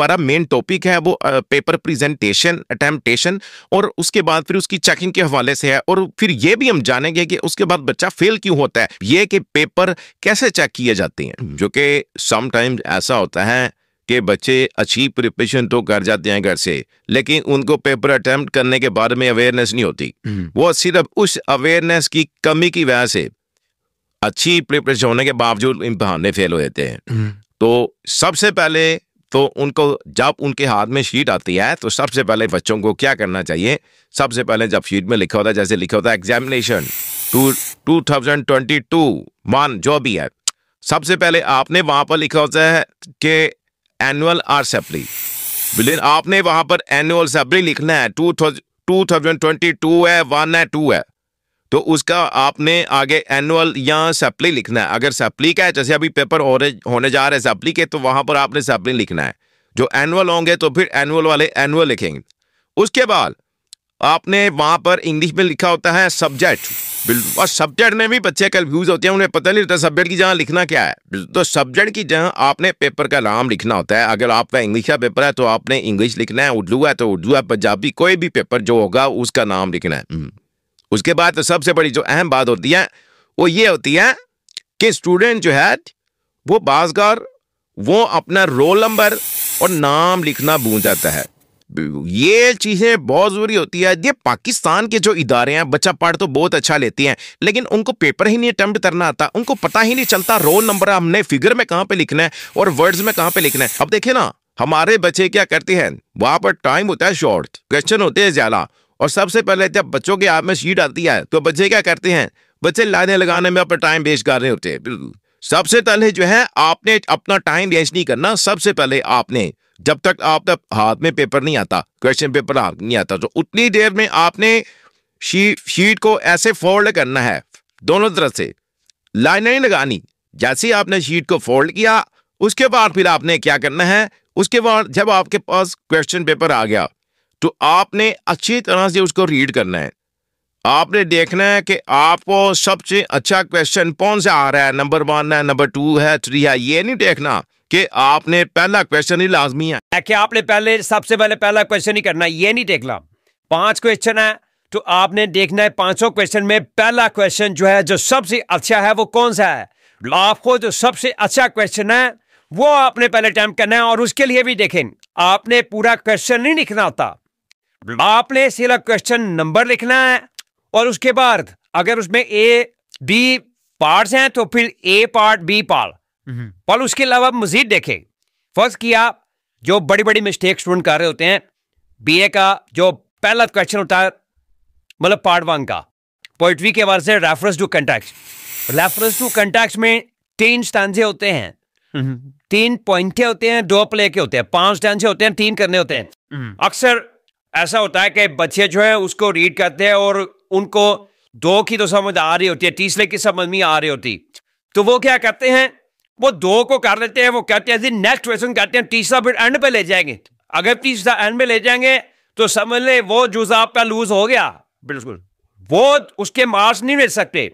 हमारा main topic है वो पेपर प्रेजेंटेशन अटेम्पटेशन और उसके बाद फिर उसकी चेकिंग के हवाले से है और फिर ये भी हम जानेंगे कि उसके बाद बच्चा फेल क्यों होता है ये कि पेपर कैसे चेक किए जाते हैं जो कि समटाइम्स ऐसा होता है कि बच्चे अच्छी प्रिपरेशन तो कर जाते हैं घर से लेकिन उनको पेपर अटेम्प्ट करने के बारे में अवेयरनेस नहीं होती हम्म। वो सिर्फ उस अवेयरनेस की कमी की वजह से अच्छी प्रिपरेशन होने के बावजूद इम्तहान में फेल हो जाते हैं हम्म। तो सबसे पहले तो उनको जब उनके हाथ में शीट आती है तो सबसे पहले बच्चों को क्या करना चाहिए सबसे पहले जब शीट में लिखा होता है जैसे लिखा होता है examination two two thousand twenty two one जो भी है सबसे पहले आपने वहाँ पर लिखा होता है कि एनुअल आर सेपली बिलिन आपने वहाँ पर एनुअल सेपली लिखना है two two thousand twenty two है वन है टू है तो उसका आपने आगे एनुअल या सैप्ली लिखना है अगर सैप्ली का है जैसे अभी पेपर हो रहे होने जा रहे हैं सैप्ली के तो वहां पर आपने सैप्ली लिखना है जो एनुअल होंगे तो फिर एनुअल वाले एनुअल लिखेंगे उसके बाद आपने वहां पर इंग्लिश में लिखा होता है सब्जेक्ट और सब्जेक्ट में भी बच्चे कन्फ्यूज होते हैं उन्हें पता नहीं होता सब्जेक्ट की जहाँ लिखना क्या है तो सब्जेक्ट की जहाँ आपने पेपर का नाम लिखना होता है अगर आपका इंग्लिश का पेपर है तो आपने इंग्लिश लिखना है उर्दू है तो उर्दू है पंजाबी कोई भी पेपर जो होगा उसका नाम लिखना है हम्म। उसके बाद तो सबसे बड़ी जो अहम बात होती है वो ये होती है कि स्टूडेंट जो है वो बाजगार वो अपना रोल नंबर और नाम लिखना भूल जाता है ये चीज़ें बहुत ज़रूरी होती है ये पाकिस्तान के जो इदारे हैं बच्चा पढ़ तो बहुत अच्छा लेते हैं लेकिन उनको पेपर ही नहीं अटैम्प्ट करना आता उनको पता ही नहीं चलता रोल नंबर हमने फिगर में कहाँ पे लिखना है और वर्ड्स में कहाँ पे लिखना है अब देखे ना हमारे बच्चे क्या करते हैं वहाँ पर टाइम होता है शॉर्ट क्वेश्चन होते हैं ज़्यादा और सबसे पहले जब बच्चों के आप में शीट आती है तो बच्चे क्या करते हैं बच्चे लाने लगाने में अपना टाइम वेस्ट कर रहे होते हैं बिल्कुल सबसे पहले जो है आपने अपना टाइम वेस्ट नहीं करना सबसे पहले आपने जब तक आपका हाथ में पेपर नहीं आता क्वेश्चन पेपर हाथ नहीं आता तो उतनी देर में आपने शी, शीट को ऐसे फोल्ड करना है दोनों तरफ से लाइन नहीं लगानी जैसे आपने शीट को फोल्ड किया उसके बाद फिर आपने क्या करना है उसके बाद जब आपके पास क्वेश्चन पेपर आ गया तो आपने अच्छी तरह से उसको रीड करना है आपने देखना है कि आपको सबसे अच्छा क्वेश्चन कौन सा आ रहा है नंबर वन है नंबर टू है थ्री है ये नहीं देखना कि आपने पहला क्वेश्चन ही लाजमी है क्या आपने पहले सबसे पहले पहला क्वेश्चन ही करना ये नहीं देखना पांच क्वेश्चन है तो आपने देखना है पांचों क्वेश्चन में पहला क्वेश्चन जो है जो सबसे अच्छा है वो कौन सा है आपको जो सबसे अच्छा क्वेश्चन है वो आपने पहले अटैम्प्ट करना है और उसके लिए भी देखें आपने पूरा क्वेश्चन नहीं लिखना होता आपने सिला क्वेश्चन नंबर लिखना है और उसके बाद अगर उसमें ए बी पार्ट्स हैं तो फिर ए पार्ट बी पार्ट पर उसके अलावा मजीद देखें फर्स्ट किया जो बड़ी बड़ी मिस्टेक स्टूडेंट कर रहे होते हैं ए का जो पहला क्वेश्चन होता है मतलब पार्ट वन का पोइट्री के हवाले से reference to context reference to context में तीन स्टांजे होते हैं हम्म। तीन पॉइंटे होते हैं दो प्ले के होते हैं पांच स्टांजे होते हैं तीन करने होते हैं हम्म। अक्सर ऐसा होता है कि बच्चे जो है उसको रीड करते हैं और उनको दो की तो समझ आ रही होती है तीसरे की समझ नहीं आ रही होती तो वो क्या करते हैं वो दो को कर लेते हैं वो कहते हैं नेक्स्ट क्वेश्चन कहते हैं तीसरा फिर एंड पे ले जाएंगे अगर तीसरा एंड पे ले जाएंगे तो समझ ले वो जूस आपका लूज हो गया बिल्कुल वो उसके मार्क्स नहीं मिल सकते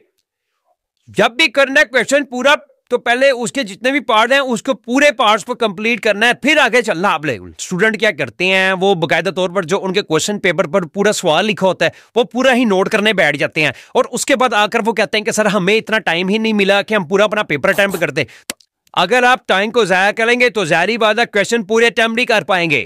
जब भी करना क्वेश्चन पूरा तो पहले उसके जितने भी पार्ट हैं उसको पूरे पार्ट्स पर कंप्लीट करना है फिर आगे चलना आप लेवल स्टूडेंट क्या करते हैं वो बकायदा तौर पर जो उनके क्वेश्चन पेपर पर पूरा सवाल लिखा होता है वो पूरा ही नोट करने बैठ जाते हैं और उसके बाद आकर वो कहते हैं कि सर हमें इतना टाइम ही नहीं मिला कि हम पूरा अपना पेपर अटैम्प्ट करते तो अगर आप टाइम को जाया करेंगे तो जारी वादा क्वेश्चन पूरे अटैम्प नहीं कर पाएंगे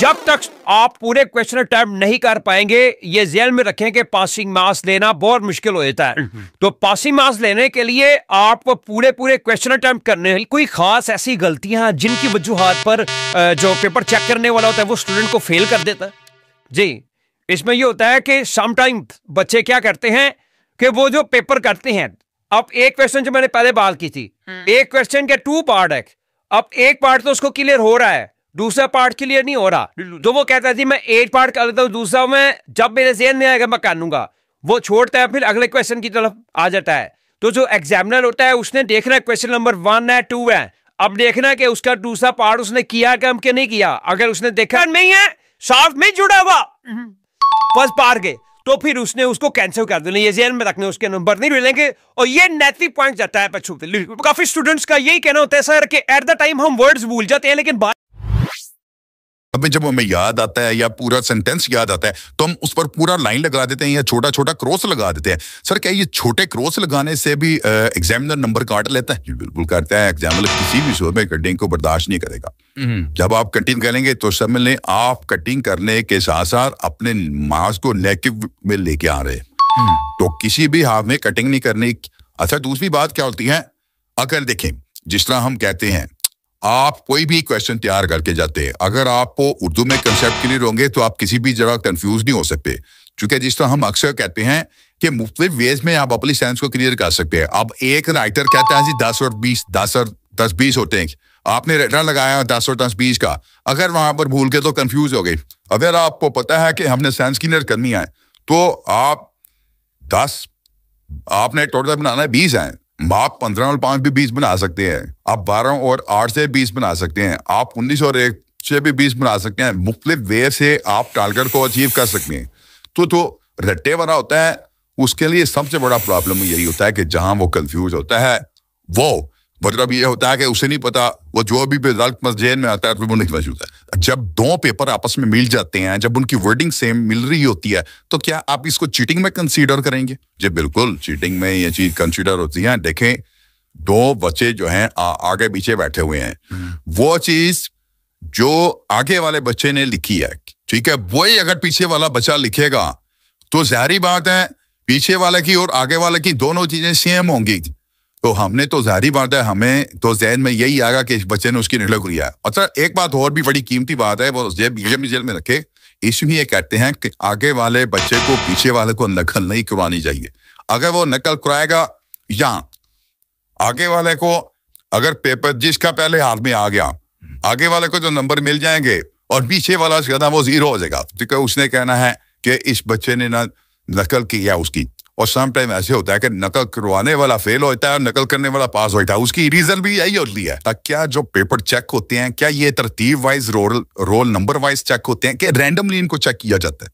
जब तक आप पूरे क्वेश्चन अटैम्प नहीं कर पाएंगे ये जेल में रखें कि पासिंग मार्क्स लेना बहुत मुश्किल हो जाता है हम्म, हम्म। तो पासिंग मार्क्स लेने के लिए आप पूरे पूरे क्वेश्चन अटैम्प करने कोई खास ऐसी गलतियां जिनकी वजूहत पर जो पेपर चेक करने वाला होता है वो स्टूडेंट को फेल कर देता है जी इसमें यह होता है कि समटाइम बच्चे क्या करते हैं कि वो जो पेपर करते हैं अब एक क्वेश्चन जो मैंने पहले बात की थी हम्म। एक क्वेश्चन के टू पार्ट है अब एक पार्ट तो उसको क्लियर हो रहा है दूसरा पार्ट क्लियर नहीं हो रहा जो वो कहता है जी मैं एक पार्ट कर लेता हूँ दूसरा मैं जब मेरे जेहन में आएगा मैं कर वो छोड़ता है फिर अगले क्वेश्चन की तरफ आ जाता है तो जो एग्जामिनर होता है उसने देखना है क्वेश्चन नंबर वन है टू है अब देखना कि उसका दूसरा पार्ट उसने किया कम कि नहीं किया अगर उसने देखा नहीं है साफ में जुड़ा हुआ हम्म। फर्स्ट पार्ट के तो फिर उसने उसको कैंसिल कर देना ये जेल में रखने उसके नंबर नहीं मिलेंगे और ये नैतिक पॉइंट जाता है बच्चों काफी स्टूडेंट्स का यही कहना होता है सर कि एट द टाइम हम वर्ड्स भूल जाते हैं लेकिन हमें जब हमें याद आता है या पूरा सेंटेंस याद आता है तो हम उस पर पूरा लाइन लगा देते हैं या छोटा छोटा क्रॉस लगा देते हैं सर क्या ये छोटे क्रॉस लगाने से भी एग्जामिनर नंबर काट लेता है बिल्कुल करता है एग्जामिनर किसी भी शोर में कटिंग को बर्दाश्त नहीं करेगा हम्म। जब आप कटिंग करेंगे तो समझ लें आप कटिंग करने के साथ साथ अपने मार्क्स को नेगेटिव में लेके आ रहे हम्म। तो किसी भी हाफ में कटिंग नहीं करनी अच्छा दूसरी बात क्या होती है अगर देखें जिस तरह हम कहते हैं आप कोई भी क्वेश्चन तैयार करके जाते हैं अगर आप उर्दू में कंसेप्ट क्लियर होंगे तो आप किसी भी जगह कंफ्यूज नहीं हो सकते क्योंकि जिस तरह हम अक्सर कहते हैं कि मुख्तु वेज में आप अपनी सेंस को क्लियर कर सकते हैं अब एक राइटर कहता है जी दस और बीस दस और दस बीस होते हैं आपने रेटा लगाया दस और दस बीस का अगर वहां पर भूल के तो कंफ्यूज हो गए अगर आपको पता है कि हमने सेंस क्लियर करनी है तो आप दस आपने टोटल बनाना है बीस हैं आप पंद्रह और पांच भी बीस बना सकते हैं आप बारह और आठ से बीस बना सकते हैं आप उन्नीस और एक से भी बीस बना सकते हैं मुख्तलिफ वे से आप टारगेट को अचीव कर सकते हैं तो तो रट्टे वाला होता है उसके लिए सबसे बड़ा प्रॉब्लम यही होता है कि जहां वो कंफ्यूज होता है वो मतलब ये होता है कि उसे नहीं पता वो जो भी रिजल्ट जैन में आता है तो वो नहीं मौजूद है जब दो पेपर आपस में मिल जाते हैं जब उनकी वर्डिंग सेम मिल रही होती है तो क्या आप इसको चीटिंग में कंसीडर करेंगे जी बिल्कुल चीटिंग में ये चीज कंसीडर होती है देखें दो बच्चे जो हैं आगे पीछे बैठे हुए हैं हम्म। वो चीज जो आगे वाले बच्चे ने लिखी है ठीक है वही अगर पीछे वाला बच्चा लिखेगा तो जहरी बात है पीछे वाले की और आगे वाले की दोनों चीजें सेम होंगी तो हमने तो जाहिर बात है हमें तो जहन में यही आगा कि इस बच्चे ने उसकी निकल लिया अच्छा एक बात और भी बड़ी कीमती बात है वो जेब जेब जेल में रखे ये कहते हैं कि आगे वाले बच्चे को पीछे वाले को नकल नहीं करवानी चाहिए अगर वो नकल कराएगा या आगे वाले को अगर पेपर जिसका पहले हाथ में आ गया आगे वाले को जो तो नंबर मिल जाएंगे और पीछे वाला कहना वो जीरो हो जाएगा क्योंकि तो उसने कहना है कि इस बच्चे ने ना नकल की उसकी और सम टाइम ऐसे होता है कि नकल करवाने वाला फेल होता है और नकल करने वाला पास होता है उसकी रीजन भी यही होती है तो क्या जो पेपर चेक होते हैं क्या ये तरतीब wise roll roll number wise check होते हैं कि रैंडमली इनको चेक किया जाता है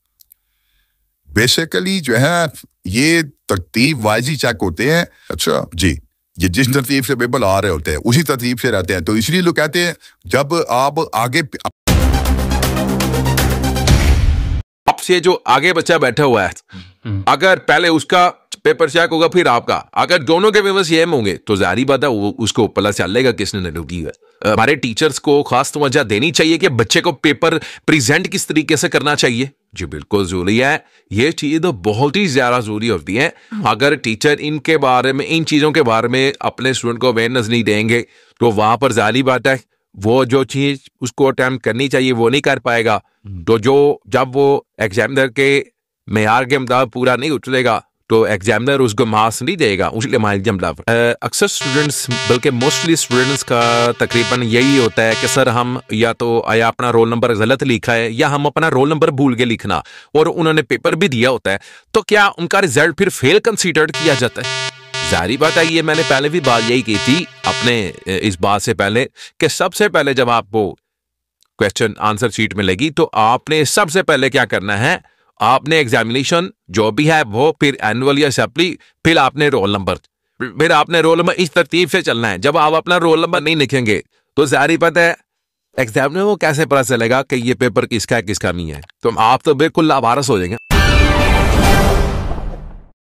बेसिकली जो है ये तरतीब वाइज ही चेक होते हैं अच्छा जी ये जिस तरतीब से पेपर आ रहे होते हैं उसी तरतीब से रहते हैं तो इसलिए लोग कहते हैं जब आप आगे अब से जो आगे बच्चा बैठा हुआ है अगर पहले उसका पेपर चेक होगा फिर आपका अगर दोनों के पेपर सेम होंगे तो जारी बात है वो उसको पता चलेगा किसने नहीं दी है हमारे टीचर्स को खास तवज्जा देनी चाहिए कि बच्चे को पेपर प्रेजेंट किस तरीके से करना चाहिए जी बिल्कुल जरूरी है ये चीज तो बहुत ही ज्यादा जरूरी होती है अगर टीचर इनके बारे में इन चीजों के बारे में अपने स्टूडेंट को अवेयरनेस नहीं देंगे तो वहां पर जारी बात है वो जो चीज उसको अटेम्प्ट करनी चाहिए वो नहीं कर पाएगा हम्म। तो जो जब वो एग्जामिनर के मैार के मुताबिक पूरा नहीं उतरेगा तो एग्जामिनर उसको मार्क्स नहीं देगा उसके माइल मुताबिक अक्सर स्टूडेंट्स बल्कि मोस्टली स्टूडेंट्स का तकरीबन यही होता है कि सर हम या तो या अपना रोल नंबर गलत लिखा है या हम अपना रोल नंबर भूल के लिखना और उन्होंने पेपर भी दिया होता है तो क्या उनका रिजल्ट फिर फेल कंसिडर्ड किया जाता है जारी बात आई है मैंने पहले भी बात यही की थी अपने इस बात से पहले कि सबसे पहले जब आपको क्वेश्चन आंसर शीट में लगी तो आपने सबसे पहले क्या करना है आपने एग्जामिनेशन जो भी है वो फिर एनुअल या सप्ली फिर आपने रोल नंबर फिर आपने रोल नंबर इस तरतीब से चलना है जब आप अपना रोल नंबर नहीं लिखेंगे तो जारी पता है एग्जाम में वो कैसे पता चलेगा कि ये पेपर किसका है किसका नहीं है तो आप तो बिल्कुल लाभारस हो जाएंगे